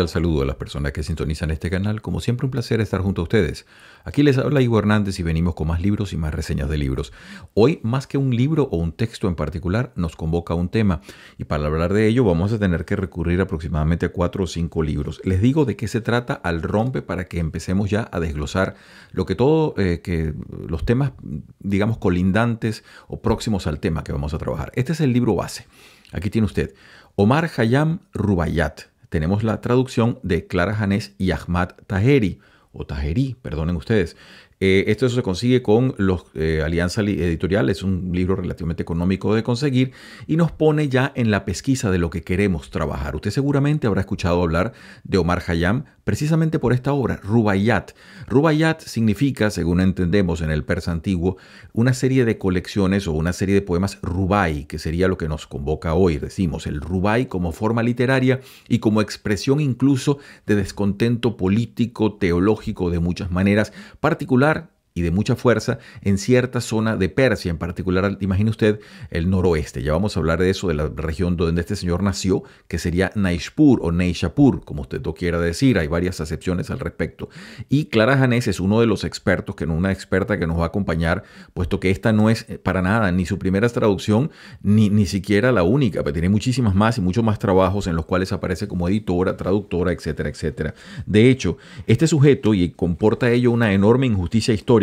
al saludo a las personas que sintonizan este canal. Como siempre, un placer estar junto a ustedes. Aquí les habla Ivo Hernández y venimos con más libros y más reseñas de libros. Hoy, más que un libro o un texto en particular, nos convoca un tema. Y para hablar de ello, vamos a tener que recurrir aproximadamente a cuatro o cinco libros. Les digo de qué se trata al rompe para que empecemos ya a desglosar lo que todo, eh, que los temas, digamos, colindantes o próximos al tema que vamos a trabajar. Este es el libro base. Aquí tiene usted. Omar Hayam Rubayat tenemos la traducción de Clara Janes y Ahmad Tajeri, o Tajeri, perdonen ustedes. Eh, esto se consigue con los eh, Alianza Editorial, es un libro relativamente económico de conseguir y nos pone ya en la pesquisa de lo que queremos trabajar. Usted seguramente habrá escuchado hablar de Omar Hayam, precisamente por esta obra, Rubaiyat. Rubaiyat significa, según entendemos en el persa antiguo, una serie de colecciones o una serie de poemas rubai, que sería lo que nos convoca hoy, decimos, el rubai como forma literaria y como expresión incluso de descontento político, teológico de muchas maneras, particular y de mucha fuerza en cierta zona de Persia, en particular, imagine usted, el noroeste. Ya vamos a hablar de eso, de la región donde este señor nació, que sería Naishpur o Neishapur, como usted lo quiera decir, hay varias acepciones al respecto. Y Clara Janés es uno de los expertos, que una experta que nos va a acompañar, puesto que esta no es eh, para nada ni su primera traducción, ni, ni siquiera la única, pero pues tiene muchísimas más y muchos más trabajos en los cuales aparece como editora, traductora, etcétera, etcétera. De hecho, este sujeto, y comporta ello una enorme injusticia histórica,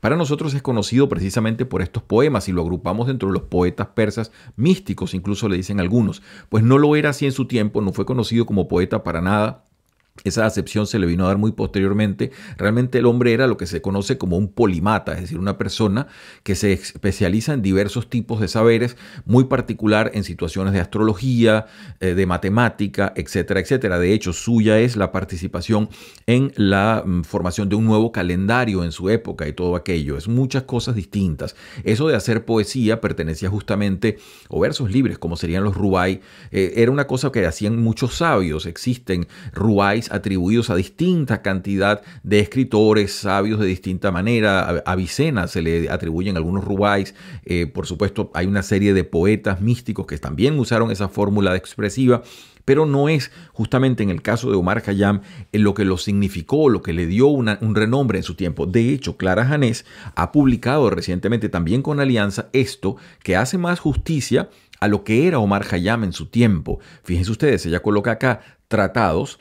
para nosotros es conocido precisamente por estos poemas y lo agrupamos dentro de los poetas persas místicos, incluso le dicen algunos, pues no lo era así en su tiempo, no fue conocido como poeta para nada esa acepción se le vino a dar muy posteriormente. Realmente el hombre era lo que se conoce como un polimata, es decir, una persona que se especializa en diversos tipos de saberes, muy particular en situaciones de astrología, eh, de matemática, etcétera, etcétera. De hecho, suya es la participación en la mm, formación de un nuevo calendario en su época y todo aquello. Es muchas cosas distintas. Eso de hacer poesía pertenecía justamente, o versos libres, como serían los rubai, eh, era una cosa que hacían muchos sabios. Existen rubais atribuidos a distinta cantidad de escritores sabios de distinta manera. A Avicena se le atribuyen algunos rubáis. Eh, por supuesto, hay una serie de poetas místicos que también usaron esa fórmula expresiva pero no es justamente en el caso de Omar Khayyam eh, lo que lo significó, lo que le dio un renombre en su tiempo. De hecho, Clara Janés ha publicado recientemente también con Alianza esto que hace más justicia a lo que era Omar Khayyam en su tiempo. Fíjense ustedes, ella coloca acá tratados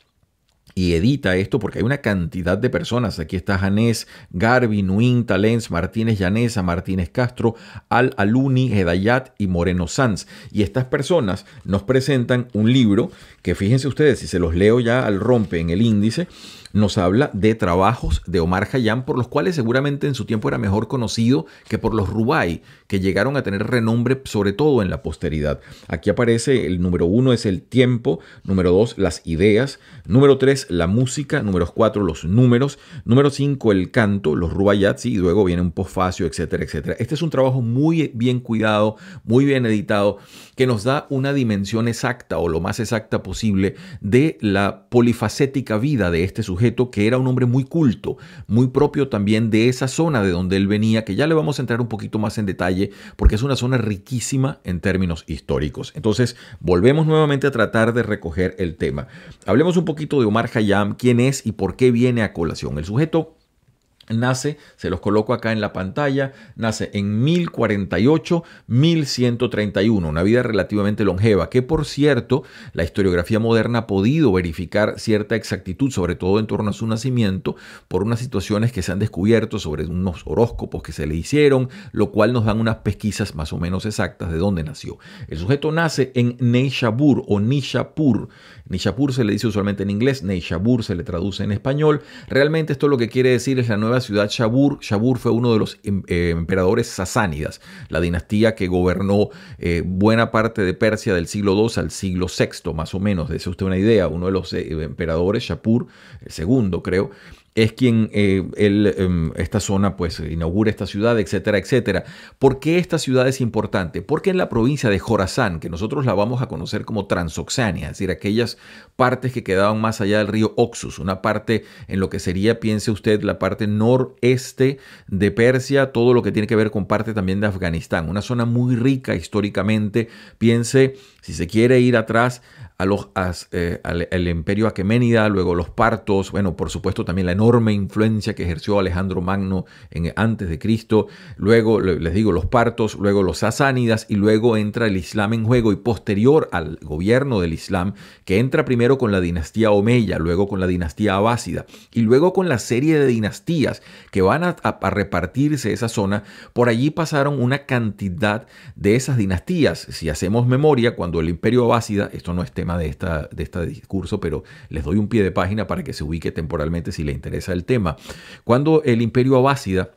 y edita esto porque hay una cantidad de personas. Aquí está Janés, Garvin, Nuin, Talens, Martínez Llanesa, Martínez Castro, Al Aluni, Hedayat y Moreno Sanz. Y estas personas nos presentan un libro que fíjense ustedes, si se los leo ya al rompe en el índice, nos habla de trabajos de Omar Hayam, por los cuales seguramente en su tiempo era mejor conocido que por los Rubai, que llegaron a tener renombre sobre todo en la posteridad. Aquí aparece el número uno es el tiempo, número dos las ideas, número tres la música, número cuatro los números, número cinco el canto, los Rubaiyatsi, y luego viene un posfacio, etcétera, etcétera. Este es un trabajo muy bien cuidado, muy bien editado que nos da una dimensión exacta o lo más exacta posible de la polifacética vida de este sujeto, que era un hombre muy culto, muy propio también de esa zona de donde él venía, que ya le vamos a entrar un poquito más en detalle, porque es una zona riquísima en términos históricos. Entonces, volvemos nuevamente a tratar de recoger el tema. Hablemos un poquito de Omar Hayam, quién es y por qué viene a colación. El sujeto nace, se los coloco acá en la pantalla, nace en 1048, 1131, una vida relativamente longeva, que por cierto, la historiografía moderna ha podido verificar cierta exactitud, sobre todo en torno a su nacimiento, por unas situaciones que se han descubierto sobre unos horóscopos que se le hicieron, lo cual nos dan unas pesquisas más o menos exactas de dónde nació. El sujeto nace en Neishabur o Nishapur. Nishapur se le dice usualmente en inglés, Neishabur se le traduce en español. Realmente esto lo que quiere decir es la nueva ciudad Shabur. Shabur fue uno de los em, eh, emperadores sasánidas, la dinastía que gobernó eh, buena parte de Persia del siglo II al siglo VI, más o menos. De eso usted una idea. Uno de los eh, emperadores, Shapur, el segundo creo, es quien eh, em, esta zona pues inaugura esta ciudad, etcétera, etcétera. ¿Por qué esta ciudad es importante? Porque en la provincia de Jorazán, que nosotros la vamos a conocer como Transoxania, es decir, aquellas partes que quedaban más allá del río Oxus, una parte en lo que sería, piense usted, la parte noreste de Persia, todo lo que tiene que ver con parte también de Afganistán, una zona muy rica históricamente, piense, si se quiere ir atrás eh, al, imperio aqueménida, luego los partos, bueno, por supuesto también la enorme influencia que ejerció Alejandro Magno en, antes de Cristo, luego les digo los partos, luego los sasánidas y luego entra el Islam en juego y posterior al gobierno del Islam, que entra primero con la dinastía Omeya, luego con la dinastía Abásida y luego con la serie de dinastías que van a, repartirse esa zona, por allí pasaron una cantidad de esas dinastías. Si hacemos memoria, cuando el imperio Abásida, esto no es de, esta, de este discurso, pero les doy un pie de página para que se ubique temporalmente si le interesa el tema. Cuando el imperio abásida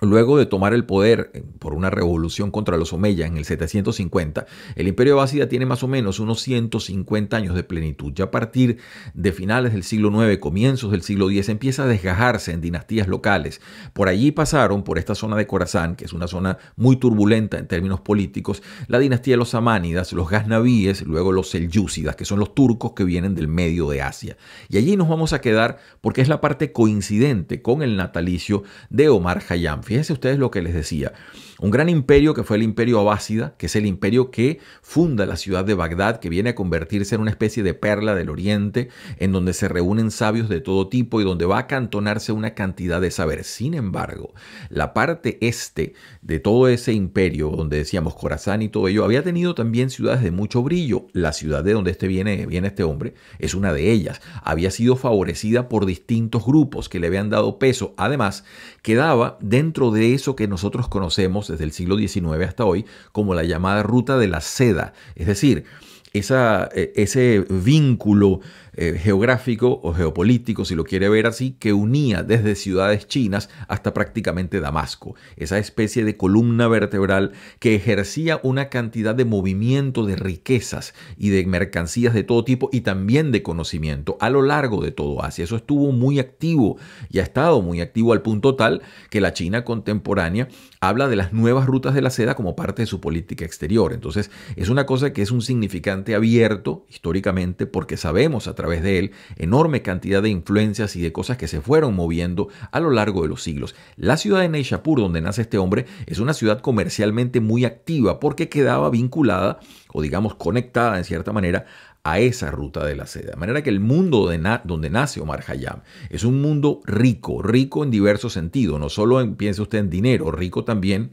Luego de tomar el poder eh, por una revolución contra los Omeya en el 750, el imperio abásida tiene más o menos unos 150 años de plenitud. Ya a partir de finales del siglo IX, comienzos del siglo X, empieza a desgajarse en dinastías locales. Por allí pasaron, por esta zona de Corazán, que es una zona muy turbulenta en términos políticos, la dinastía de los samánidas, los gaznavíes, luego los selyúcidas, que son los turcos que vienen del medio de Asia. Y allí nos vamos a quedar porque es la parte coincidente con el natalicio de Omar Hayam Fíjense ustedes lo que les decía. Un gran imperio que fue el imperio abásida, que es el imperio que funda la ciudad de Bagdad, que viene a convertirse en una especie de perla del oriente, en donde se reúnen sabios de todo tipo y donde va a acantonarse una cantidad de saber. Sin embargo, la parte este de todo ese imperio, donde decíamos Corazán y todo ello, había tenido también ciudades de mucho brillo. La ciudad de donde este viene, viene este hombre es una de ellas. Había sido favorecida por distintos grupos que le habían dado peso. Además, quedaba dentro de eso que nosotros conocemos desde el siglo XIX hasta hoy como la llamada ruta de la seda, es decir, esa, eh, ese vínculo eh, geográfico o geopolítico, si lo quiere ver así, que unía desde ciudades chinas hasta prácticamente Damasco, esa especie de columna vertebral que ejercía una cantidad de movimiento de riquezas y de mercancías de todo tipo y también de conocimiento a lo largo de todo Asia. Eso estuvo muy activo y ha estado muy activo al punto tal que la China contemporánea habla de las nuevas rutas de la seda como parte de su política exterior. Entonces, es una cosa que es un significante abierto históricamente porque sabemos a través través de él enorme cantidad de influencias y de cosas que se fueron moviendo a lo largo de los siglos. La ciudad de Neishapur, donde nace este hombre, es una ciudad comercialmente muy activa porque quedaba vinculada o digamos conectada en cierta manera a esa ruta de la seda. De manera que el mundo de na donde nace Omar Hayam es un mundo rico, rico en diversos sentidos, no solo piense usted en dinero, rico también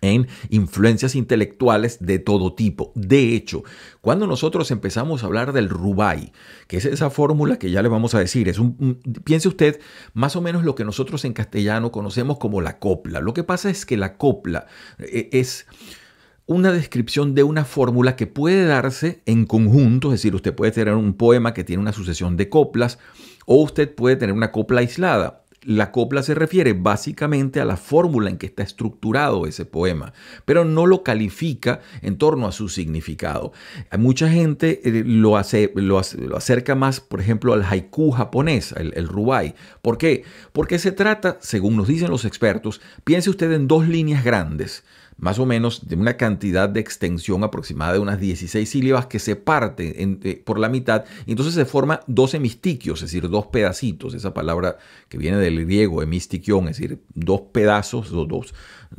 en influencias intelectuales de todo tipo. De hecho, cuando nosotros empezamos a hablar del Rubai, que es esa fórmula que ya le vamos a decir, es un, piense usted más o menos lo que nosotros en castellano conocemos como la copla. Lo que pasa es que la copla eh, es una descripción de una fórmula que puede darse en conjunto, es decir, usted puede tener un poema que tiene una sucesión de coplas o usted puede tener una copla aislada. La copla se refiere básicamente a la fórmula en que está estructurado ese poema, pero no lo califica en torno a su significado. Mucha gente eh, lo, lo, acerca más, por ejemplo, al haiku japonés, el, rubai. ¿Por qué? Porque se trata, según nos dicen los expertos, piense usted en dos líneas grandes más o menos de una cantidad de extensión aproximada de unas 16 sílabas que se parte eh, por la mitad y entonces se forma dos hemistiquios, es decir, dos pedacitos, esa palabra que viene del griego hemistiquión, es decir, dos pedazos, dos, dos,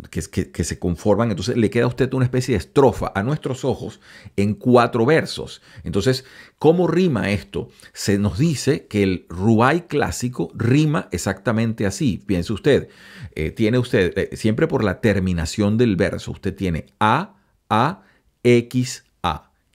que, se conforman. Entonces le queda a usted una especie de estrofa a nuestros ojos en cuatro versos. Entonces, ¿cómo rima esto? Se nos dice que el Rubai clásico rima exactamente así. Piense usted, eh, tiene usted, eh, siempre por la terminación del verso, usted tiene A, A, X,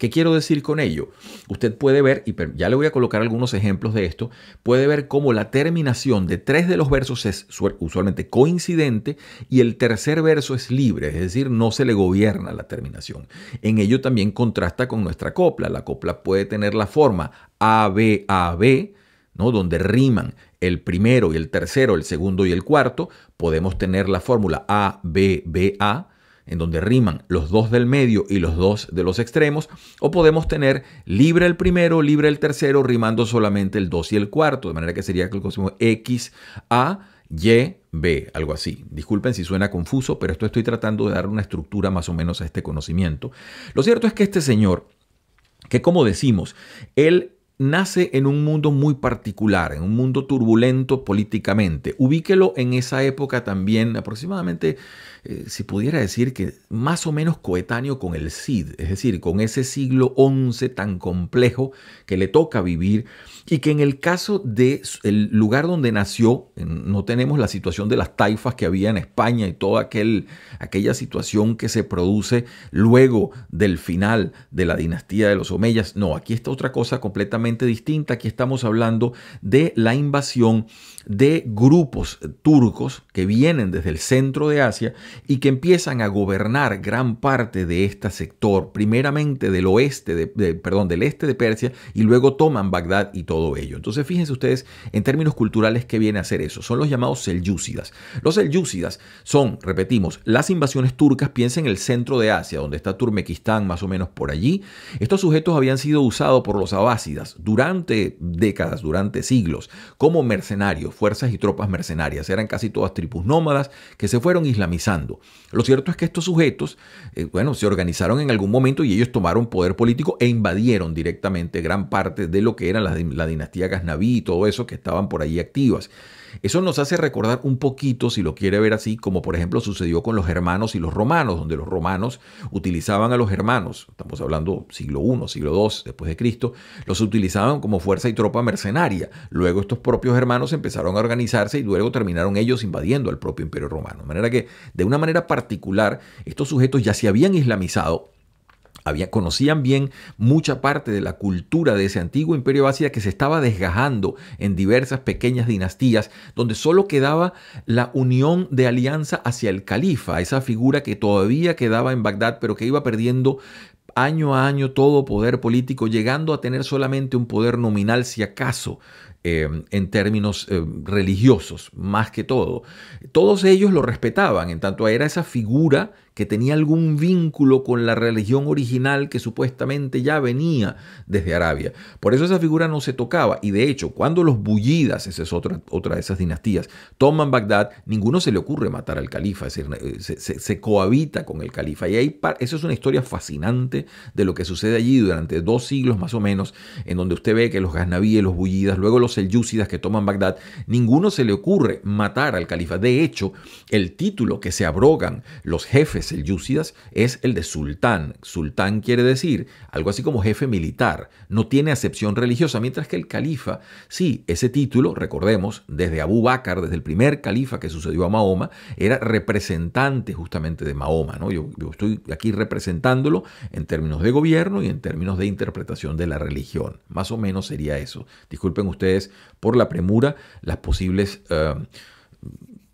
¿Qué quiero decir con ello? Usted puede ver, y ya le voy a colocar algunos ejemplos de esto, puede ver cómo la terminación de tres de los versos es usualmente coincidente y el tercer verso es libre, es decir, no se le gobierna la terminación. En ello también contrasta con nuestra copla. La copla puede tener la forma ABAB, ¿no? donde riman el primero y el tercero, el segundo y el cuarto. Podemos tener la fórmula ABBA en donde riman los dos del medio y los dos de los extremos, o podemos tener libre el primero, libre el tercero, rimando solamente el 2 y el cuarto, de manera que sería el consumo X, A, Y, B, algo así. Disculpen si suena confuso, pero esto estoy tratando de dar una estructura más o menos a este conocimiento. Lo cierto es que este señor, que como decimos, él nace en un mundo muy particular, en un mundo turbulento políticamente. Ubíquelo en esa época también, aproximadamente eh, si pudiera decir que más o menos coetáneo con el Cid, es decir, con ese siglo XI tan complejo que le toca vivir y que en el caso del el lugar donde nació, no tenemos la situación de las taifas que había en España y toda aquella situación que se produce luego del final de la dinastía de los Omeyas. No, aquí está otra cosa completamente distinta. Aquí estamos hablando de la invasión de grupos turcos que vienen desde el centro de Asia y que empiezan a gobernar gran parte de este sector, primeramente del oeste, de, perdón, del este de Persia y luego toman Bagdad y todo ello. Entonces fíjense ustedes en términos culturales qué viene a hacer eso. Son los llamados selyúcidas. Los selyúcidas son, repetimos, las invasiones turcas, piensen en el centro de Asia, donde está Turmequistán más o menos por allí. Estos sujetos habían sido usados por los abásidas durante décadas, durante siglos, como mercenarios fuerzas y tropas mercenarias. Eran casi todas tribus nómadas que se fueron islamizando. Lo cierto es que estos sujetos, eh, bueno, se organizaron en algún momento y ellos tomaron poder político e invadieron directamente gran parte de lo que era la, dinastía Ghaznaví y todo eso que estaban por allí activas. Eso nos hace recordar un poquito, si lo quiere ver así, como por ejemplo sucedió con los hermanos y los romanos, donde los romanos utilizaban a los hermanos, estamos hablando siglo I, siglo II después de Cristo, los utilizaban como fuerza y tropa mercenaria. Luego estos propios hermanos empezaron a organizarse y luego terminaron ellos invadiendo al propio imperio romano. De manera que, de una manera particular, estos sujetos ya se habían islamizado conocían bien mucha parte de la cultura de ese antiguo imperio ácida que se estaba desgajando en diversas pequeñas dinastías, donde solo quedaba la unión de alianza hacia el califa, esa figura que todavía quedaba en Bagdad, pero que iba perdiendo año a año todo poder político, llegando a tener solamente un poder nominal si acaso eh, en términos eh, religiosos, más que todo. Todos ellos lo respetaban, en tanto era esa figura que tenía algún vínculo con la religión original que supuestamente ya venía desde Arabia. Por eso esa figura no se tocaba. Y de hecho, cuando los bullidas, esa es otra, otra de esas dinastías, toman Bagdad, ninguno se le ocurre matar al califa, es decir, eh, se, cohabita con el califa. Y ahí, eso es una historia fascinante de lo que sucede allí durante dos siglos más o menos, en donde usted ve que los gaznavíes, los bullidas, luego los el selyúcidas que toman Bagdad, ninguno se le ocurre matar al califa. De hecho, el título que se abrogan los jefes selyúcidas es el de sultán. Sultán quiere decir algo así como jefe militar, no tiene acepción religiosa, mientras que el califa, sí, ese título, recordemos, desde Abu Bakr, desde el primer califa que sucedió a Mahoma, era representante justamente de Mahoma. ¿no? yo estoy aquí representándolo en términos de gobierno y en términos de interpretación de la religión. Más o menos sería eso. Disculpen ustedes por la premura, las posibles eh,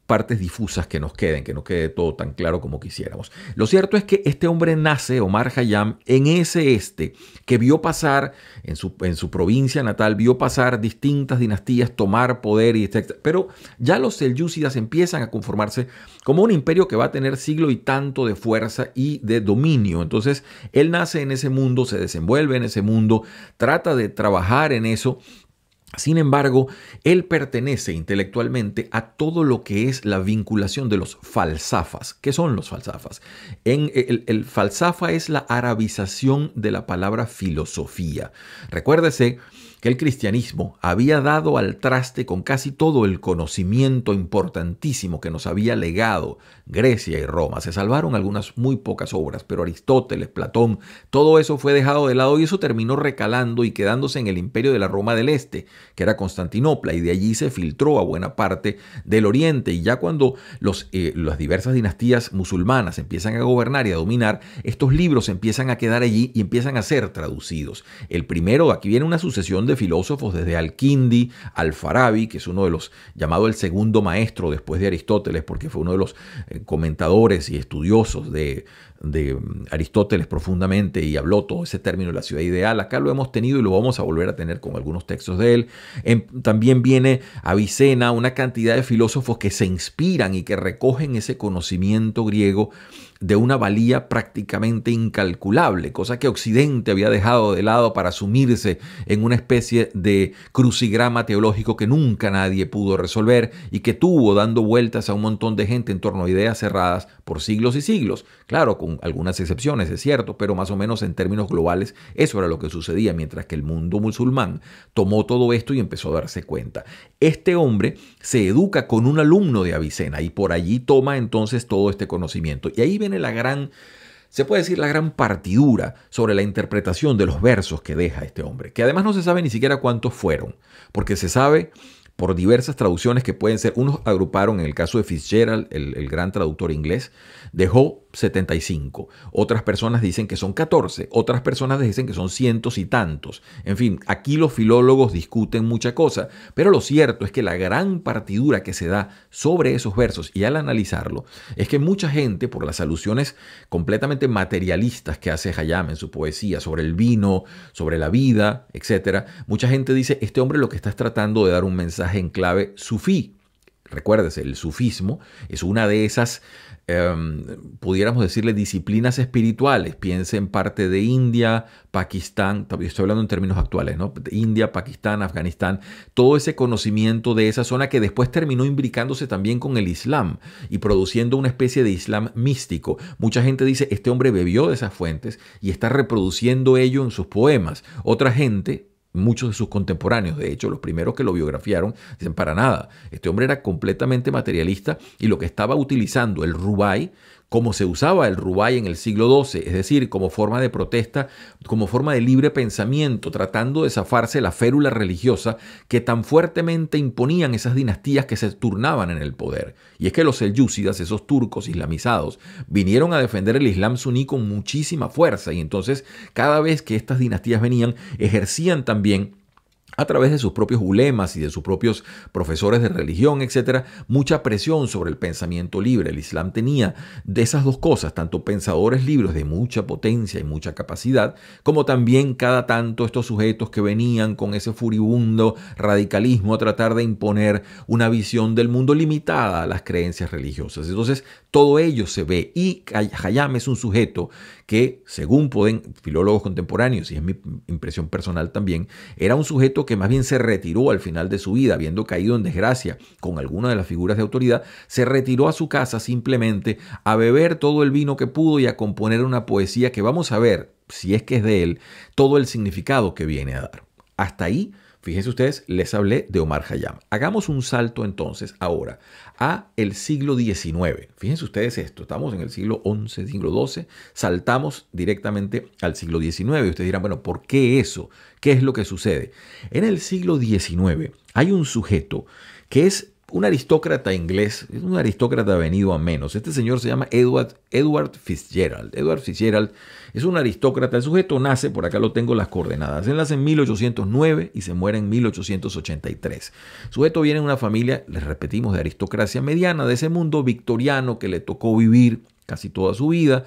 partes difusas que nos queden, que no quede todo tan claro como quisiéramos. Lo cierto es que este hombre nace, Omar Hayam, en ese este, que vio pasar, en su, en su provincia natal, vio pasar distintas dinastías, tomar poder, y etc. Pero ya los selyúcidas empiezan a conformarse como un imperio que va a tener siglo y tanto de fuerza y de dominio. Entonces, él nace en ese mundo, se desenvuelve en ese mundo, trata de trabajar en eso, sin embargo, él pertenece intelectualmente a todo lo que es la vinculación de los falsafas. ¿Qué son los falsafas? En el, el, falsafa es la arabización de la palabra filosofía. Recuérdese que el cristianismo había dado al traste con casi todo el conocimiento importantísimo que nos había legado Grecia y Roma. Se salvaron algunas muy pocas obras, pero Aristóteles, Platón, todo eso fue dejado de lado y eso terminó recalando y quedándose en el imperio de la Roma del Este, que era Constantinopla, y de allí se filtró a buena parte del Oriente. Y ya cuando los, eh, las diversas dinastías musulmanas empiezan a gobernar y a dominar, estos libros empiezan a quedar allí y empiezan a ser traducidos. El primero, aquí viene una sucesión de filósofos, desde Al-Kindi, Al-Farabi, que es uno de los llamado el segundo maestro después de Aristóteles, porque fue uno de los eh, comentadores y estudiosos de, mm, Aristóteles profundamente y habló todo ese término de la ciudad ideal. Acá lo hemos tenido y lo vamos a volver a tener con algunos textos de él. también viene Avicena, una cantidad de filósofos que se inspiran y que recogen ese conocimiento griego de una valía prácticamente incalculable, cosa que Occidente había dejado de lado para sumirse en una especie de crucigrama teológico que nunca nadie pudo resolver y que tuvo dando vueltas a un montón de gente en torno a ideas cerradas por siglos y siglos. Claro, con algunas excepciones, es cierto, pero más o menos en términos globales eso era lo que sucedía, mientras que el mundo musulmán tomó todo esto y empezó a darse cuenta. Este hombre se educa con un alumno de Avicena y por allí toma entonces todo este conocimiento. Y ahí viene la gran se puede decir la gran partidura sobre la interpretación de los versos que deja este hombre, que además no se sabe ni siquiera cuántos fueron, porque se sabe por diversas traducciones que pueden ser, unos agruparon en el caso de Fitzgerald, el, gran traductor inglés, dejó 75. Otras personas dicen que son 14. Otras personas dicen que son cientos y tantos. En fin, aquí los filólogos discuten mucha cosa, pero lo cierto es que la gran partidura que se da sobre esos versos y al analizarlo es que mucha gente, por las alusiones completamente materialistas que hace Hayam en su poesía sobre el vino, sobre la vida, etc., mucha gente dice, este hombre lo que está tratando de dar un mensaje en clave sufí. Recuérdese, el sufismo es una de esas Em, pudiéramos decirle, disciplinas espirituales. Piense en parte de India, Pakistán, estoy hablando en términos actuales, ¿no? India, Pakistán, Afganistán, todo ese conocimiento de esa zona que después terminó imbricándose también con el Islam y produciendo una especie de Islam místico. Mucha gente dice, este hombre bebió de esas fuentes y está reproduciendo ello en sus poemas. Otra gente, muchos de sus contemporáneos. De hecho, los primeros que lo biografiaron dicen para nada. Este hombre era completamente materialista y lo que estaba utilizando el Rubai como se usaba el rubay en el siglo XII, es decir, como forma de protesta, como forma de libre pensamiento, tratando de zafarse la férula religiosa que tan fuertemente imponían esas dinastías que se turnaban en el poder. Y es que los selyúcidas, esos turcos islamizados, vinieron a defender el Islam suní con muchísima fuerza y entonces cada vez que estas dinastías venían, ejercían también a través de sus propios ulemas y de sus propios profesores de religión, etcétera, mucha presión sobre el pensamiento libre. El Islam tenía de esas dos cosas, tanto pensadores libres de mucha potencia y mucha capacidad, como también cada tanto estos sujetos que venían con ese furibundo radicalismo a tratar de imponer una visión del mundo limitada a las creencias religiosas. Entonces, todo ello se ve y Hayam es un sujeto que, según pueden filólogos contemporáneos, y es mi impresión personal también, era un sujeto que más bien se retiró al final de su vida, habiendo caído en desgracia con alguna de las figuras de autoridad, se retiró a su casa simplemente a beber todo el vino que pudo y a componer una poesía que vamos a ver, si es que es de él, todo el significado que viene a dar. Hasta ahí Fíjense ustedes, les hablé de Omar Hayam. Hagamos un salto entonces ahora a el siglo XIX. Fíjense ustedes esto, estamos en el siglo XI, siglo XII, saltamos directamente al siglo XIX. Y ustedes dirán, bueno, ¿por qué eso? ¿Qué es lo que sucede? En el siglo XIX hay un sujeto que es un aristócrata inglés, es un aristócrata venido a menos. Este señor se llama Edward, Edward Fitzgerald. Edward Fitzgerald es un aristócrata. El sujeto nace, por acá lo tengo las coordenadas. Él nace en 1809 y se muere en 1883. sujeto viene de una familia, les repetimos, de aristocracia mediana, de ese mundo victoriano que le tocó vivir casi toda su vida,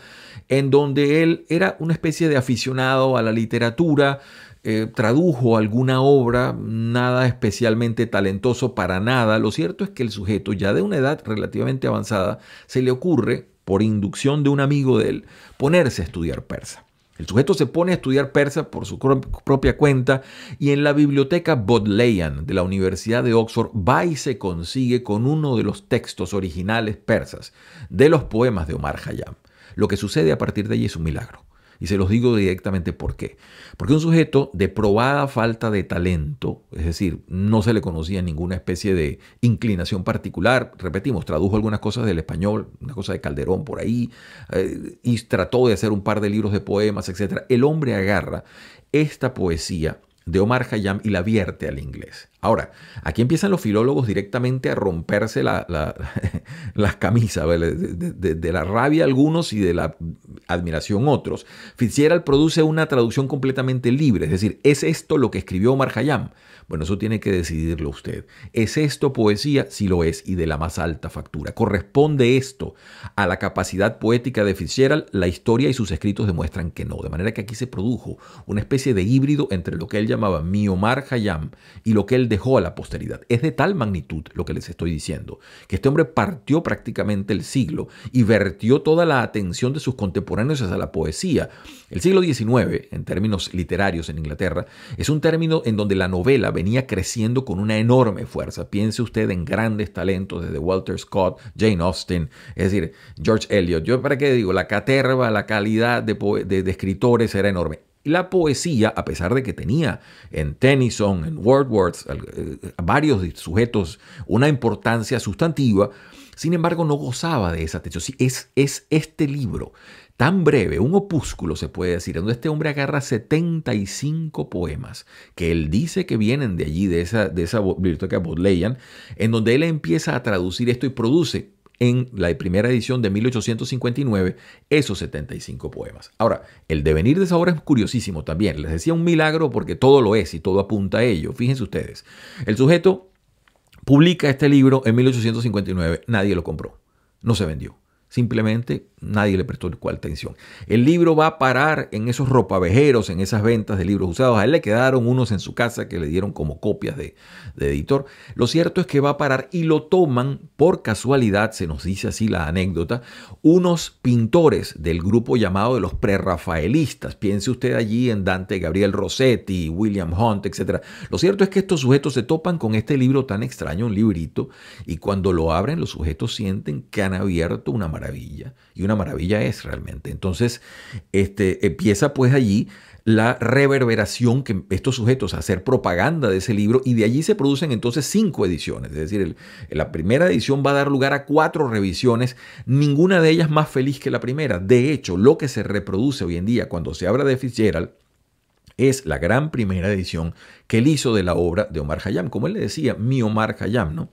en donde él era una especie de aficionado a la literatura, eh, tradujo alguna obra, nada especialmente talentoso para nada. Lo cierto es que el sujeto, ya de una edad relativamente avanzada, se le ocurre, por inducción de un amigo de él, ponerse a estudiar persa. El sujeto se pone a estudiar persa por su propia cuenta y en la biblioteca Bodleian de la Universidad de Oxford va y se consigue con uno de los textos originales persas de los poemas de Omar Hayam. Lo que sucede a partir de allí es un milagro. Y se los digo directamente por qué. Porque un sujeto de probada falta de talento, es decir, no se le conocía ninguna especie de inclinación particular, repetimos, tradujo algunas cosas del español, una cosa de Calderón por ahí, eh, y trató de hacer un par de libros de poemas, etc. El hombre agarra esta poesía de Omar Hayam y la vierte al inglés. Ahora, aquí empiezan los filólogos directamente a romperse las camisas, de, de, la rabia algunos y de la admiración otros. Fitzgerald produce una traducción completamente libre, es decir, es esto lo que escribió Omar Hayam. Bueno, eso tiene que decidirlo usted. ¿Es esto poesía? Si sí lo es, y de la más alta factura. ¿Corresponde esto a la capacidad poética de Fitzgerald? La historia y sus escritos demuestran que no. De manera que aquí se produjo una especie de híbrido entre lo que él llamaba Miomar Hayam y lo que él dejó a la posteridad. Es de tal magnitud lo que les estoy diciendo, que este hombre partió prácticamente el siglo y vertió toda la atención de sus contemporáneos hacia la poesía. El siglo XIX, en términos literarios en Inglaterra, es un término en donde la novela venía creciendo con una enorme fuerza. Piense usted en grandes talentos desde Walter Scott, Jane Austen, es decir, George Eliot. Yo para qué digo, la caterva, la calidad de, escritores era enorme. La poesía, a pesar de que tenía en Tennyson, en Wordsworth, eh, varios sujetos una importancia sustantiva, sin embargo no gozaba de esa techo. es, es este libro tan breve, un opúsculo se puede decir, donde este hombre agarra 75 poemas que él dice que vienen de allí, de esa, de esa biblioteca Bodleian, en donde él empieza a traducir esto y produce en la primera edición de 1859 esos 75 poemas. Ahora, el devenir de esa obra es curiosísimo también. Les decía un milagro porque todo lo es y todo apunta a ello. Fíjense ustedes, el sujeto publica este libro en 1859, nadie lo compró, no se vendió. Simplemente nadie le prestó cual atención. El libro va a parar en esos ropavejeros, en esas ventas de libros usados. A él le quedaron unos en su casa que le dieron como copias de, editor. Lo cierto es que va a parar y lo toman por casualidad, se nos dice así la anécdota, unos pintores del grupo llamado de los prerrafaelistas. Piense usted allí en Dante Gabriel Rossetti, William Hunt, etc. Lo cierto es que estos sujetos se topan con este libro tan extraño, un librito, y cuando lo abren los sujetos sienten que han abierto una maravilla, y una maravilla es realmente. Entonces, este, empieza pues allí la reverberación que estos sujetos a hacer propaganda de ese libro y de allí se producen entonces cinco ediciones. Es decir, la primera edición va a dar lugar a cuatro revisiones, ninguna de ellas más feliz que la primera. De hecho, lo que se reproduce hoy en día cuando se habla de Fitzgerald es la gran primera edición que él hizo de la obra de Omar Hayam. Como él le decía, mi Omar Hayam, ¿no?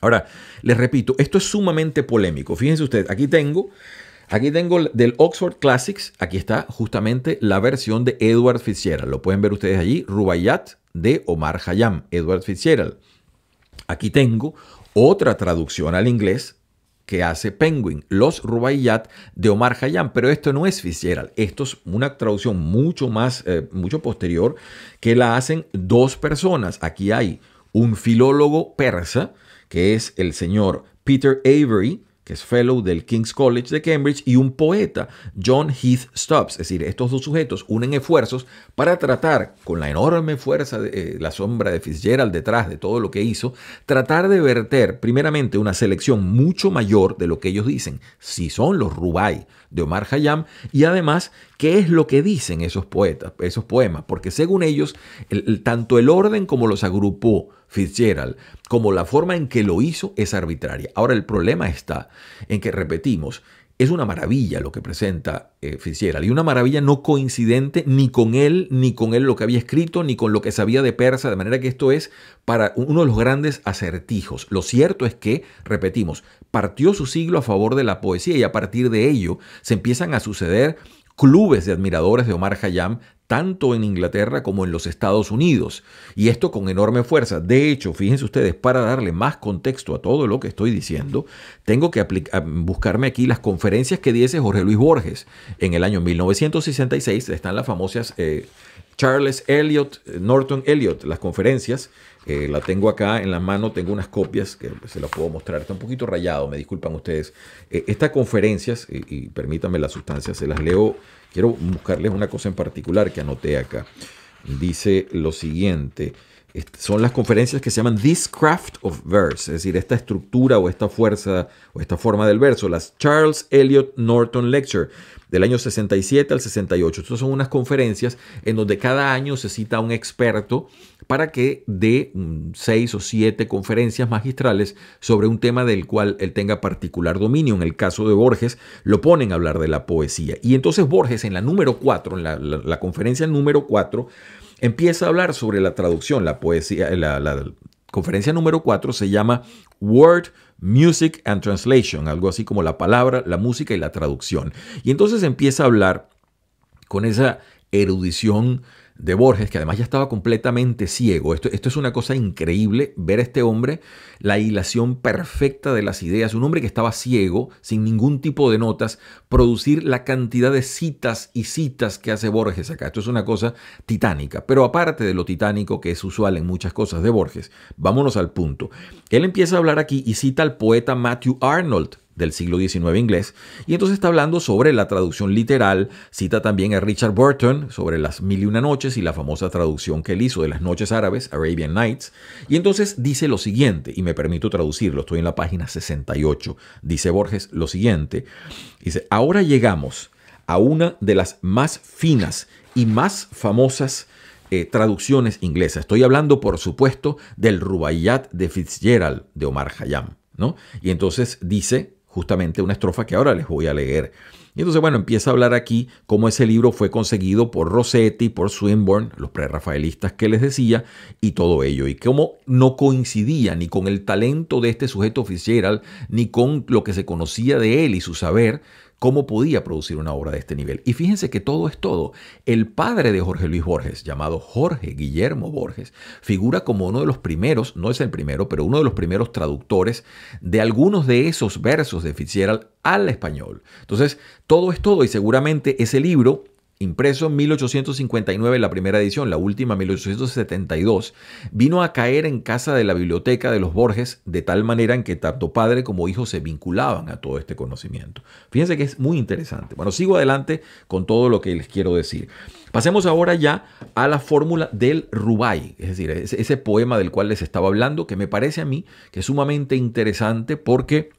Ahora, les repito, esto es sumamente polémico. Fíjense ustedes, aquí tengo, aquí tengo del Oxford Classics, aquí está justamente la versión de Edward Fitzgerald. Lo pueden ver ustedes allí, Rubaiyat de Omar Hayam, Edward Fitzgerald. Aquí tengo otra traducción al inglés que hace Penguin, Los Rubaiyat de Omar Hayam, pero esto no es Fitzgerald, esto es una traducción mucho más, eh, mucho posterior, que la hacen dos personas. Aquí hay un filólogo persa, que es el señor Peter Avery, que es fellow del King's College de Cambridge, y un poeta, John Heath Stubbs. Es decir, estos dos sujetos unen esfuerzos para tratar, con la enorme fuerza de eh, la sombra de Fitzgerald detrás de todo lo que hizo, tratar de verter primeramente una selección mucho mayor de lo que ellos dicen, si son los Rubai de Omar Hayam, y además qué es lo que dicen esos poetas, esos poemas, porque según ellos, tanto el orden como los agrupó, Fitzgerald, como la forma en que lo hizo es arbitraria. Ahora el problema está en que, repetimos, es una maravilla lo que presenta eh, Fitzgerald y una maravilla no coincidente ni con él, ni con él lo que había escrito, ni con lo que sabía de persa, de manera que esto es para uno de los grandes acertijos. Lo cierto es que, repetimos, partió su siglo a favor de la poesía y a partir de ello se empiezan a suceder clubes de admiradores de Omar Hayam tanto en Inglaterra como en los Estados Unidos. Y esto con enorme fuerza. De hecho, fíjense ustedes, para darle más contexto a todo lo que estoy diciendo, tengo que buscarme aquí las conferencias que diese Jorge Luis Borges en el año 1966. Están las famosas eh, Charles Eliot, eh, Norton Eliot, las conferencias. Eh, la tengo acá en la mano, tengo unas copias que se las puedo mostrar. Está un poquito rayado, me disculpan ustedes. Eh, estas conferencias, y, permítanme las sustancias, se las leo. Quiero buscarles una cosa en particular que anoté acá. Dice lo siguiente. Son las conferencias que se llaman This Craft of Verse, es decir, esta estructura o esta fuerza o esta forma del verso, las Charles Eliot Norton Lecture del año 67 al 68. Estas son unas conferencias en donde cada año se cita a un experto para que dé mm, seis o siete conferencias magistrales sobre un tema del cual él tenga particular dominio. En el caso de Borges, lo ponen a hablar de la poesía. Y entonces Borges, en la número 4, en la, conferencia número 4, empieza a hablar sobre la traducción, la poesía, la, conferencia número 4 se llama Word, Music and Translation, algo así como la palabra, la música y la traducción. Y entonces empieza a hablar con esa erudición de Borges, que además ya estaba completamente ciego. Esto, esto, es una cosa increíble, ver a este hombre, la hilación perfecta de las ideas, un hombre que estaba ciego, sin ningún tipo de notas, producir la cantidad de citas y citas que hace Borges acá. Esto es una cosa titánica, pero aparte de lo titánico que es usual en muchas cosas de Borges, vámonos al punto. Él empieza a hablar aquí y cita al poeta Matthew Arnold, del siglo XIX inglés, y entonces está hablando sobre la traducción literal, cita también a Richard Burton sobre las mil y una noches y la famosa traducción que él hizo de las noches árabes, Arabian Nights, y entonces dice lo siguiente, y me permito traducirlo, estoy en la página 68, dice Borges lo siguiente, dice, ahora llegamos a una de las más finas y más famosas eh, traducciones inglesas. Estoy hablando, por supuesto, del Rubaiyat de Fitzgerald de Omar Hayam. ¿no? Y entonces dice justamente una estrofa que ahora les voy a leer. Y entonces, bueno, empieza a hablar aquí cómo ese libro fue conseguido por Rossetti, por Swinburne, los prerrafaelistas que les decía, y todo ello. Y cómo no coincidía ni con el talento de este sujeto oficial ni con lo que se conocía de él y su saber, cómo podía producir una obra de este nivel. Y fíjense que todo es todo. El padre de Jorge Luis Borges, llamado Jorge Guillermo Borges, figura como uno de los primeros, no es el primero, pero uno de los primeros traductores de algunos de esos versos de Fitzgerald al español. Entonces, todo es todo y seguramente ese libro impreso en 1859 la primera edición, la última 1872, vino a caer en casa de la biblioteca de los Borges de tal manera en que tanto padre como hijo se vinculaban a todo este conocimiento. Fíjense que es muy interesante. Bueno, sigo adelante con todo lo que les quiero decir. Pasemos ahora ya a la fórmula del Rubai, es decir, ese poema del cual les estaba hablando, que me parece a mí que es sumamente interesante porque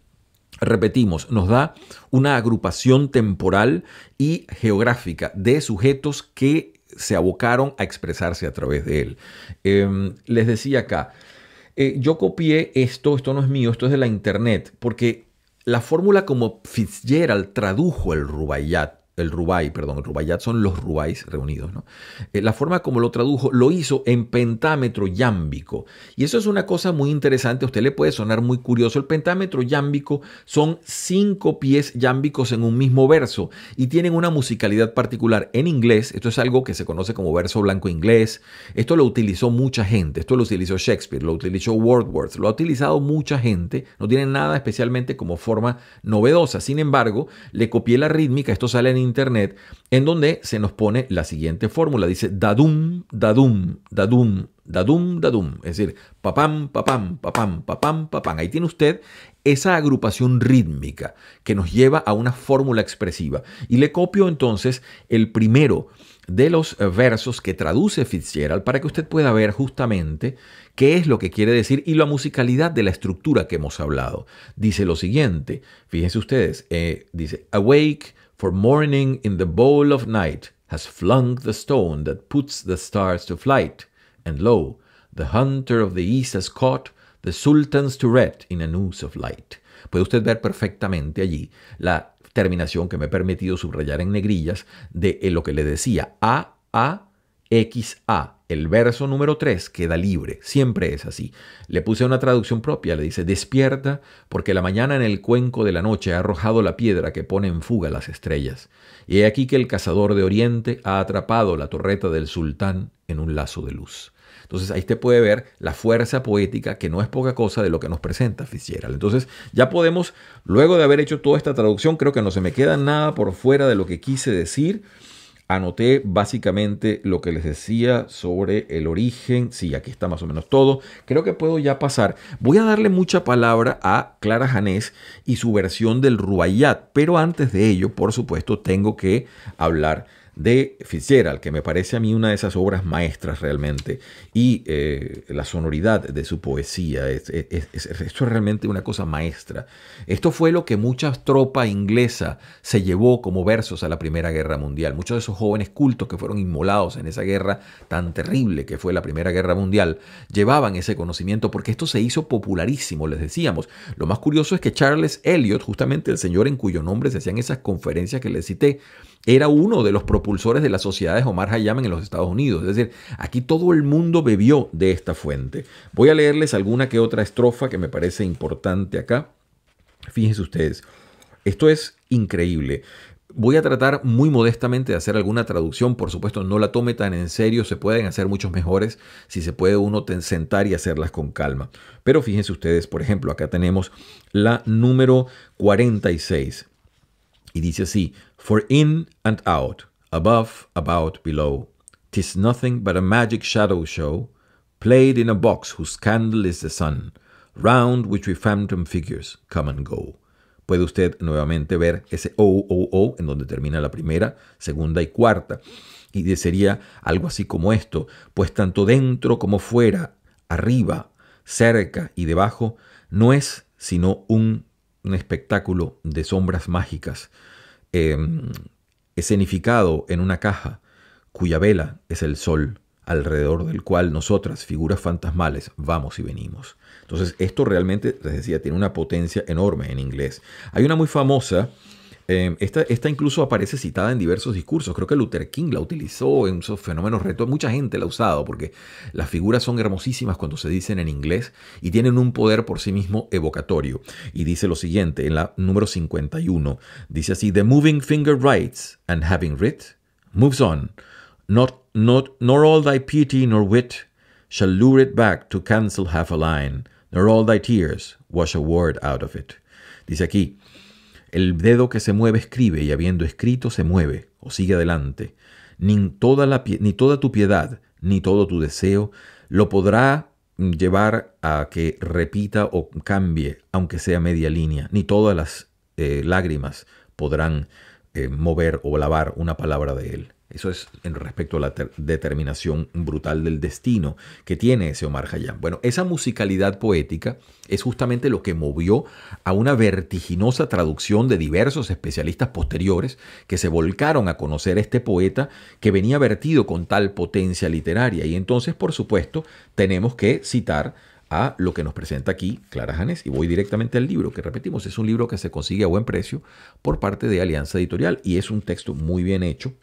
repetimos, nos da una agrupación temporal y geográfica de sujetos que se abocaron a expresarse a través de él. Em, les decía acá, eh, yo copié esto, esto no es mío, esto es de la internet, porque la fórmula como Fitzgerald tradujo el Rubaiyat el Rubai, perdón, el Rubaiyat son los Rubais reunidos. ¿no? Eh, la forma como lo tradujo lo hizo en pentámetro yámbico. Y eso es una cosa muy interesante, a usted le puede sonar muy curioso. El pentámetro yámbico son cinco pies yámbicos en un mismo verso y tienen una musicalidad particular en inglés. Esto es algo que se conoce como verso blanco inglés. Esto lo utilizó mucha gente, esto lo utilizó Shakespeare, lo utilizó Wordsworth, lo ha utilizado mucha gente. No tiene nada especialmente como forma novedosa. Sin embargo, le copié la rítmica, esto sale en internet, en donde se nos pone la siguiente fórmula. Dice dadum, dadum, dadum, dadum, dadum. Es decir, papam, papam, papam, papam, papam. Ahí tiene usted esa agrupación rítmica que nos lleva a una fórmula expresiva. Y le copio entonces el primero de los eh, versos que traduce Fitzgerald para que usted pueda ver justamente qué es lo que quiere decir y la musicalidad de la estructura que hemos hablado. Dice lo siguiente, fíjense ustedes, eh, dice, awake, for morning in the bowl of night has flung the stone that puts the stars to flight, and lo, the hunter of the east has caught the sultan's turret in a noose of light. Puede usted ver perfectamente allí la terminación que me he permitido subrayar en negrillas de eh, lo que le decía A, A, X, A el verso número 3 queda libre, siempre es así. Le puse una traducción propia, le dice, despierta porque la mañana en el cuenco de la noche ha arrojado la piedra que pone en fuga las estrellas. Y he aquí que el cazador de Oriente ha atrapado la torreta del sultán en un lazo de luz. Entonces ahí te puede ver la fuerza poética que no es poca cosa de lo que nos presenta Fitzgerald. Entonces ya podemos, luego de haber hecho toda esta traducción, creo que no se me queda nada por fuera de lo que quise decir anoté básicamente lo que les decía sobre el origen. Sí, aquí está más o menos todo. Creo que puedo ya pasar. Voy a darle mucha palabra a Clara Janés y su versión del Ruayat. pero antes de ello, por supuesto, tengo que hablar de Fitzgerald, que me parece a mí una de esas obras maestras realmente, y eh, la sonoridad de su poesía, es, es, esto es realmente una cosa maestra. Esto fue lo que mucha tropa inglesa se llevó como versos a la Primera Guerra Mundial. Muchos de esos jóvenes cultos que fueron inmolados en esa guerra tan terrible que fue la Primera Guerra Mundial, llevaban ese conocimiento porque esto se hizo popularísimo, les decíamos. Lo más curioso es que Charles Eliot, justamente el señor en cuyo nombre se hacían esas conferencias que les cité, era uno de los propulsores de las sociedades Omar Hayam en los Estados Unidos. Es decir, aquí todo el mundo bebió de esta fuente. Voy a leerles alguna que otra estrofa que me parece importante acá. Fíjense ustedes, esto es increíble. Voy a tratar muy modestamente de hacer alguna traducción, por supuesto no la tome tan en serio, se pueden hacer muchos mejores si se puede uno sentar y hacerlas con calma. Pero fíjense ustedes, por ejemplo, acá tenemos la número 46. Y dice así, For in and out, above, about, below, tis nothing but a magic shadow show, played in a box whose candle is the sun, round which we phantom figures come and go. Puede usted nuevamente ver ese O, O, O, en donde termina la primera, segunda y cuarta. Y sería algo así como esto, pues tanto dentro como fuera, arriba, cerca y debajo, no es sino un un espectáculo de sombras mágicas em, escenificado en una caja cuya vela es el sol alrededor del cual nosotras, figuras fantasmales, vamos y venimos. Entonces esto realmente, les decía, tiene una potencia enorme en inglés. Hay una muy famosa Em, esta, incluso aparece citada en diversos discursos. Creo que Luther King la utilizó en esos fenómenos reto. Mucha gente la ha usado porque las figuras son hermosísimas cuando se dicen en inglés y tienen un poder por sí mismo evocatorio. Y dice lo siguiente, en la número 51, dice así, The moving finger writes and having writ, moves on. Not, not, nor all thy piety nor wit shall lure it back to cancel half a line, nor all thy tears wash a word out of it. Dice aquí, el dedo que se mueve escribe, y habiendo escrito se mueve, o sigue adelante. Ni toda, la, ni toda tu piedad, ni todo tu deseo, lo podrá llevar a que repita o cambie, aunque sea media línea. Ni todas las eh, lágrimas podrán eh, mover o lavar una palabra de él. Eso es en respecto a la determinación brutal del destino que tiene ese Omar Hayam. Bueno, esa musicalidad poética es justamente lo que movió a una vertiginosa traducción de diversos especialistas posteriores que se volcaron a conocer a este poeta que venía vertido con tal potencia literaria. Y entonces, por supuesto, tenemos que citar a lo que nos presenta aquí Clara Janes. Y voy directamente al libro, que repetimos, es un libro que se consigue a buen precio por parte de Alianza Editorial y es un texto muy bien hecho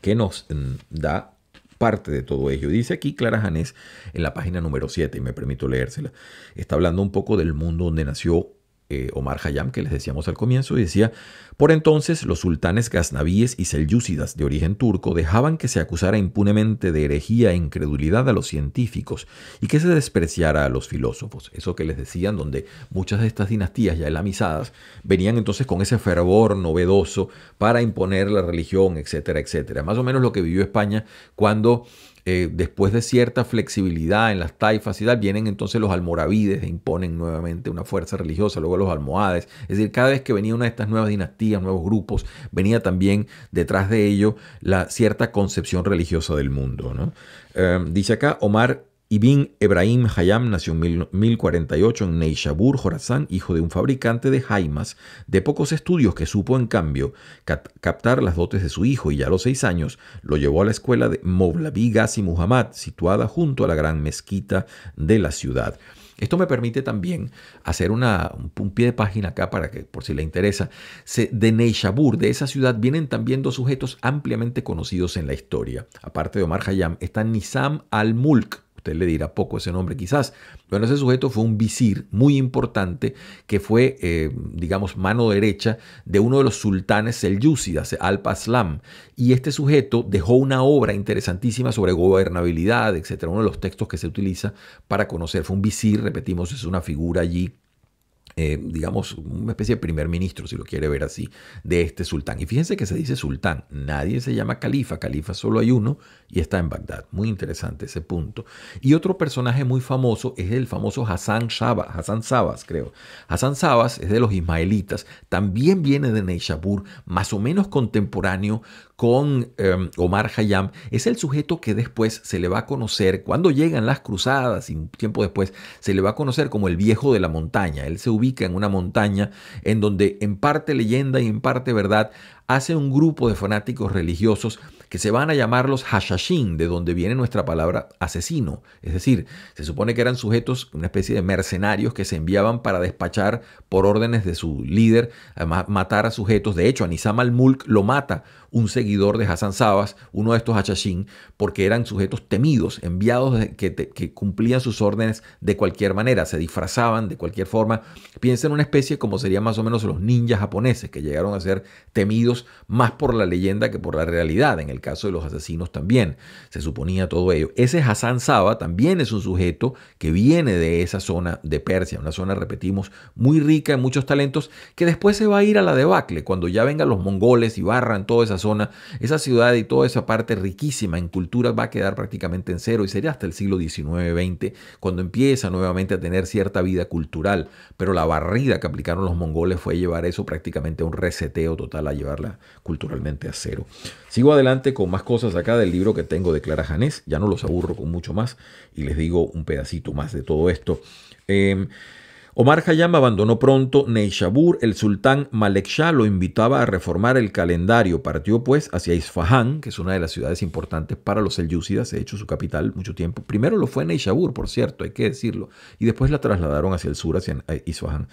que nos mm, da parte de todo ello. Dice aquí Clara Janés en la página número 7, y me permito leérsela, está hablando un poco del mundo donde nació eh, Omar Hayam, que les decíamos al comienzo, y decía, por entonces los sultanes gaznavíes y selyúcidas de origen turco dejaban que se acusara impunemente de herejía e incredulidad a los científicos y que se despreciara a los filósofos. Eso que les decían, donde muchas de estas dinastías ya elamizadas venían entonces con ese fervor novedoso para imponer la religión, etcétera, etcétera. Más o menos lo que vivió España cuando eh, después de cierta flexibilidad en las taifas y tal, vienen entonces los almoravides e imponen nuevamente una fuerza religiosa, luego los almohades. Es decir, cada vez que venía una de estas nuevas dinastías, nuevos grupos, venía también detrás de ello la cierta concepción religiosa del mundo. ¿no? Eh, dice acá Omar Ibn Ebrahim Hayam nació en 1048 en Neishabur, Jorazán, hijo de un fabricante de jaimas de pocos estudios que supo, en cambio, captar las dotes de su hijo y ya a los seis años lo llevó a la escuela de Mowlavi Ghazi Muhammad, situada junto a la gran mezquita de la ciudad. Esto me permite también hacer un, pie de página acá para que, por si le interesa, de Neishabur, de esa ciudad, vienen también dos sujetos ampliamente conocidos en la historia. Aparte de Omar Hayam, está Nizam al-Mulk, Usted le dirá poco ese nombre quizás. Bueno, ese sujeto fue un visir muy importante que fue, eh, digamos, mano derecha de uno de los sultanes selyúcidas, Al-Paslam. Y este sujeto dejó una obra interesantísima sobre gobernabilidad, etc. Uno de los textos que se utiliza para conocer. Fue un visir, repetimos, es una figura allí eh, digamos, una especie de primer ministro, si lo quiere ver así, de este sultán. Y fíjense que se dice sultán, nadie se llama califa, califa solo hay uno y está en Bagdad. Muy interesante ese punto. Y otro personaje muy famoso es el famoso Hassan Shabas, Hassan Sabas, creo. Hassan Sabas es de los ismaelitas, también viene de Neishabur más o menos contemporáneo con em, Omar Hayam, es el sujeto que después se le va a conocer, cuando llegan las cruzadas y un tiempo después, se le va a conocer como el viejo de la montaña. Él se ubica en una montaña, en donde en parte leyenda y en parte verdad hace un grupo de fanáticos religiosos que se van a llamar los Hashashin, de donde viene nuestra palabra asesino. Es decir, se supone que eran sujetos, una especie de mercenarios que se enviaban para despachar por órdenes de su líder, matar a sujetos. De hecho, Anisam al-Mulk lo mata un seguidor de Hassan Sabas, uno de estos hachashin, porque eran sujetos temidos, enviados que, cumplían sus órdenes de cualquier manera, se disfrazaban de cualquier forma. piensen en una especie como serían más o menos los ninjas japoneses, que llegaron a ser temidos más por la leyenda que por la realidad, en el caso de los asesinos también, se suponía todo ello. Ese Hassan Saba también es un sujeto que viene de esa zona de Persia, una zona, repetimos, muy rica en muchos talentos, que después se va a ir a la debacle, cuando ya vengan los mongoles y barran todas esas zona, esa ciudad y toda esa parte riquísima en cultura va a quedar prácticamente en cero y sería hasta el siglo xix 20 cuando empieza nuevamente a tener cierta vida cultural. Pero la barrida que aplicaron los mongoles fue llevar eso prácticamente a un reseteo total, a llevarla culturalmente a cero. Sigo adelante con más cosas acá del libro que tengo de Clara Janés, ya no los aburro con mucho más y les digo un pedacito más de todo esto. Em, Omar Hayam abandonó pronto Neishabur, el sultán Malek Shah lo invitaba a reformar el calendario, partió pues hacia Isfahan, que es una de las ciudades importantes para los selyúcidas, He hecho su capital mucho tiempo. Primero lo fue Neishabur, por cierto, hay que decirlo, y después la trasladaron hacia el sur, hacia eh, Isfahan.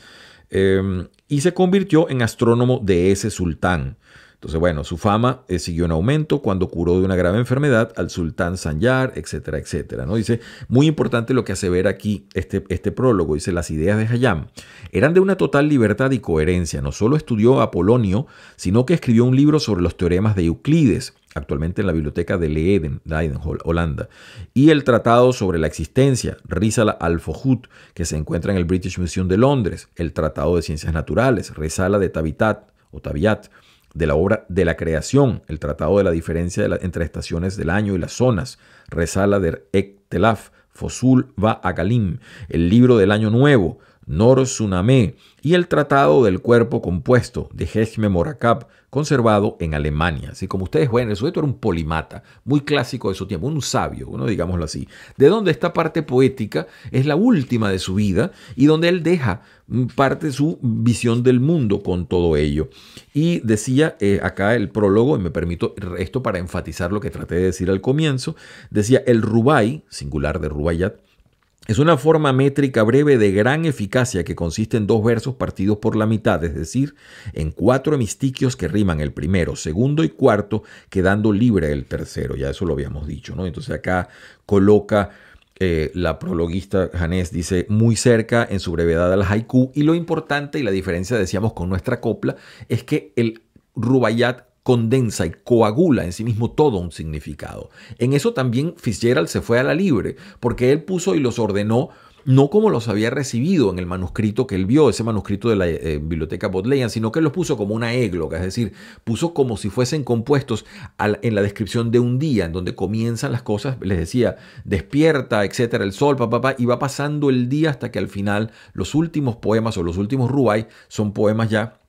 Em, y se convirtió en astrónomo de ese sultán. Entonces, bueno, su fama eh, siguió en aumento cuando curó de una grave enfermedad al sultán Sanyar, etcétera, etcétera. ¿no? Dice, muy importante lo que hace ver aquí este, este prólogo, dice, las ideas de Hayam eran de una total libertad y coherencia. No solo estudió Apolonio, sino que escribió un libro sobre los teoremas de Euclides, actualmente en la biblioteca de Leiden, Leidenhall, Holanda, y el Tratado sobre la Existencia, Risala al-Fohut, que se encuentra en el British Museum de Londres, el Tratado de Ciencias Naturales, Risala de Tabitat o Tabiat, de la obra de la creación, el tratado de la diferencia entre estaciones del año y las zonas, Resala der Ektelaf, Fosul va a Galim, el libro del año nuevo, nor suname, y el Tratado del Cuerpo Compuesto de Hejme Morakab, conservado en Alemania. Así como ustedes ven, el sujeto era un polimata, muy clásico de su tiempo, un sabio, uno digámoslo así, de donde esta parte poética es la última de su vida y donde él deja mm, parte de su visión del mundo con todo ello. Y decía eh, acá el prólogo, y me permito esto para enfatizar lo que traté de decir al comienzo, decía el Rubai, singular de Rubayat, es una forma métrica breve de gran eficacia que consiste en dos versos partidos por la mitad, es decir, en cuatro mistiquios que riman el primero, segundo y cuarto, quedando libre el tercero. Ya eso lo habíamos dicho, ¿no? Entonces acá coloca eh, la prologuista Janés dice muy cerca en su brevedad al haiku y lo importante y la diferencia decíamos con nuestra copla es que el rubayat, condensa y coagula en sí mismo todo un significado. En eso también Fitzgerald se fue a la libre, porque él puso y los ordenó no como los había recibido en el manuscrito que él vio, ese manuscrito de la eh, biblioteca Bodleian, sino que los puso como una égloga, es decir, puso como si fuesen compuestos en la descripción de un día, en donde comienzan las cosas, les decía, despierta, etcétera, el sol, papá, papá, y va pasando el día hasta que al final los últimos poemas o los últimos rubai son poemas ya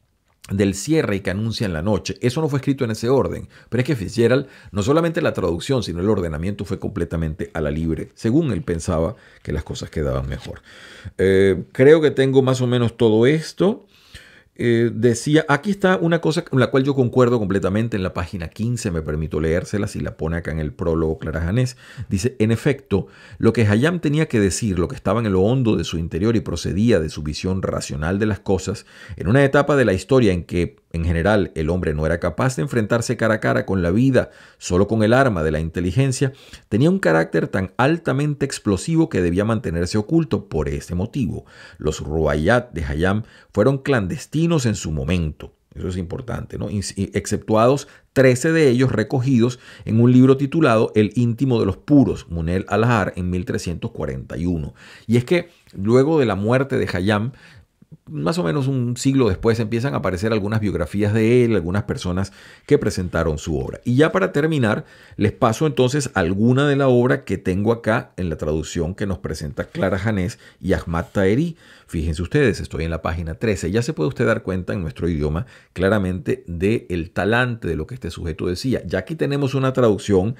del cierre y que anuncia en la noche. Eso no fue escrito en ese orden, pero es que Fitzgerald, no solamente la traducción, sino el ordenamiento fue completamente a la libre, según él pensaba que las cosas quedaban mejor. Eh, creo que tengo más o menos todo esto. Eh, decía, aquí está una cosa con la cual yo concuerdo completamente en la página 15, me permito leérsela si la pone acá en el prólogo Clara Dice, en efecto, lo que Hayam tenía que decir, lo que estaba en lo hondo de su interior y procedía de su visión racional de las cosas, en una etapa de la historia en que en general, el hombre no era capaz de enfrentarse cara a cara con la vida, solo con el arma de la inteligencia, tenía un carácter tan altamente explosivo que debía mantenerse oculto por este motivo. Los Ruayat de Hayam fueron clandestinos en su momento. Eso es importante, ¿no? Exceptuados 13 de ellos recogidos en un libro titulado El íntimo de los puros, Munel al Al-Ahar, en 1341. Y es que luego de la muerte de Hayam, más o menos un siglo después empiezan a aparecer algunas biografías de él, algunas personas que presentaron su obra. Y ya para terminar, les paso entonces alguna de la obra que tengo acá en la traducción que nos presenta Clara Janés y Ahmad Taheri. Fíjense ustedes, estoy en la página 13. Ya se puede usted dar cuenta en nuestro idioma claramente del el talante de lo que este sujeto decía. Ya aquí tenemos una traducción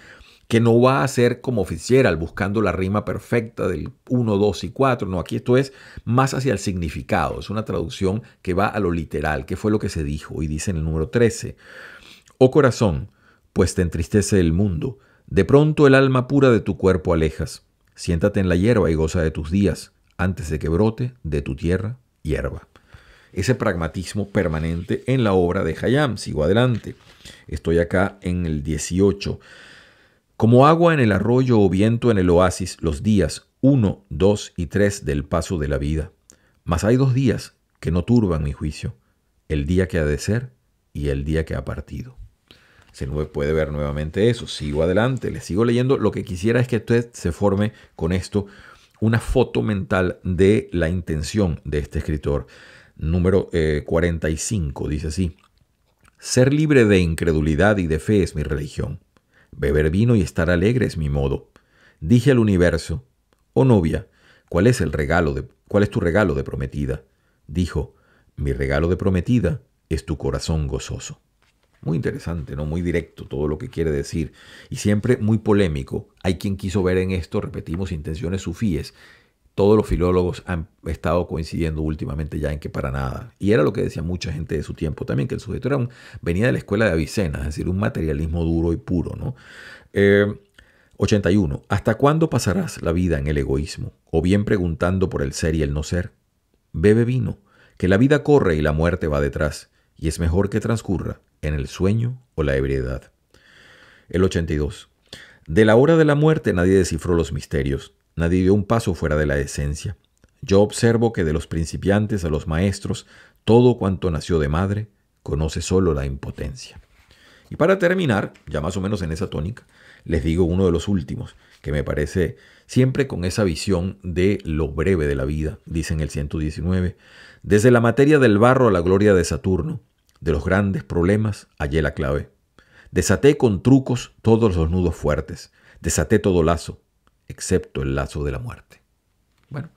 que no va a ser como Fitzgerald, buscando la rima perfecta del 1, 2 y 4. No, aquí esto es más hacia el significado. Es una traducción que va a lo literal, que fue lo que se dijo y dice en el número 13. Oh corazón, pues te entristece el mundo. De pronto el alma pura de tu cuerpo alejas. Siéntate en la hierba y goza de tus días, antes de que brote de tu tierra hierba ese pragmatismo permanente en la obra de Hayam. Sigo adelante. Estoy acá en el 18. Como agua en el arroyo o viento en el oasis, los días 1, 2 y 3 del paso de la vida. Mas hay dos días que no turban mi juicio, el día que ha de ser y el día que ha partido. Se puede ver nuevamente eso. Sigo adelante, le sigo leyendo. Lo que quisiera es que usted se forme con esto una foto mental de la intención de este escritor. Número 45 eh, dice así. Ser libre de incredulidad y de fe es mi religión. Beber vino y estar alegre es mi modo. Dije al universo, oh novia, ¿cuál es el regalo de cuál es tu regalo de prometida? Dijo, mi regalo de prometida es tu corazón gozoso. Muy interesante, ¿no? Muy directo todo lo que quiere decir. Y siempre muy polémico. Hay quien quiso ver en esto, repetimos, intenciones sufíes todos los filólogos han estado coincidiendo últimamente ya en que para nada. Y era lo que decía mucha gente de su tiempo también, que el sujeto era un, venía de la escuela de Avicena, es decir, un materialismo duro y puro. ¿no? 81. Eh, ¿Hasta cuándo pasarás la vida en el egoísmo? O bien preguntando por el ser y el no ser. Bebe vino, que la vida corre y la muerte va detrás, y es mejor que transcurra en el sueño o la ebriedad. El 82. De la hora de la muerte nadie descifró los misterios, Nadie dio un paso fuera de la esencia. Yo observo que de los principiantes a los maestros, todo cuanto nació de madre conoce solo la impotencia. Y para terminar, ya más o menos en esa tónica, les digo uno de los últimos, que me parece siempre con esa visión de lo breve de la vida, dice en el 119, desde la materia del barro a la gloria de Saturno, de los grandes problemas hallé la clave. Desaté con trucos todos los nudos fuertes, desaté todo lazo, excepto el lazo de la muerte. Bueno,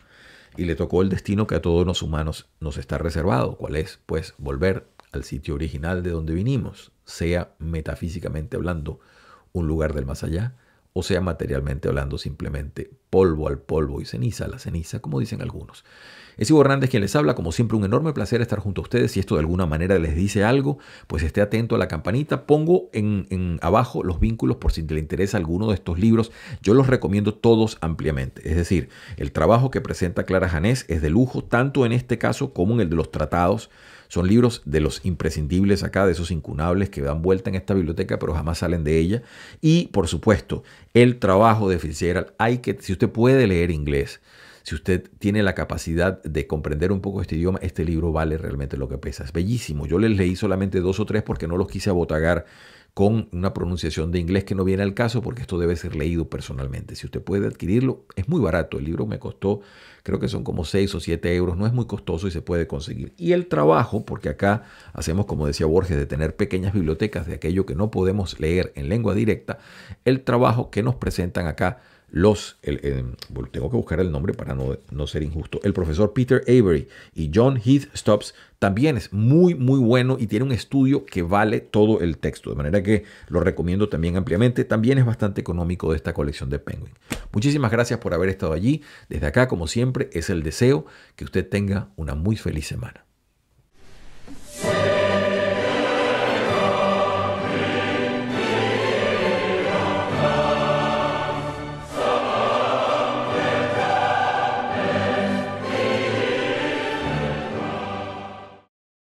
y le tocó el destino que a todos los humanos nos está reservado, cuál es, pues, volver al sitio original de donde vinimos, sea metafísicamente hablando un lugar del más allá, o sea materialmente hablando simplemente polvo al polvo y ceniza a la ceniza, como dicen algunos. Es Ivo Hernández quien les habla, como siempre un enorme placer estar junto a ustedes. Si esto de alguna manera les dice algo, pues esté atento a la campanita. Pongo en, abajo los vínculos por si le interesa alguno de estos libros. Yo los recomiendo todos ampliamente. Es decir, el trabajo que presenta Clara Janés es de lujo, tanto en este caso como en el de los tratados. Son libros de los imprescindibles acá, de esos incunables que dan vuelta en esta biblioteca, pero jamás salen de ella. Y, por supuesto, el trabajo de Fitzgerald. Hay que, si usted puede leer inglés, si usted tiene la capacidad de comprender un poco este idioma, este libro vale realmente lo que pesa. Es bellísimo. Yo les leí solamente dos o tres porque no los quise abotagar con una pronunciación de inglés que no viene al caso porque esto debe ser leído personalmente. Si usted puede adquirirlo, es muy barato. El libro me costó, creo que son como seis o siete euros, no es muy costoso y se puede conseguir. Y el trabajo, porque acá hacemos, como decía Borges, de tener pequeñas bibliotecas de aquello que no podemos leer en lengua directa, el trabajo que nos presentan acá los, eh, tengo que buscar el nombre para no, no, ser injusto, el profesor Peter Avery y John Heath Stubbs también es muy, muy bueno y tiene un estudio que vale todo el texto, de manera que lo recomiendo también ampliamente, también es bastante económico de esta colección de Penguin. Muchísimas gracias por haber estado allí, desde acá como siempre es el deseo que usted tenga una muy feliz semana.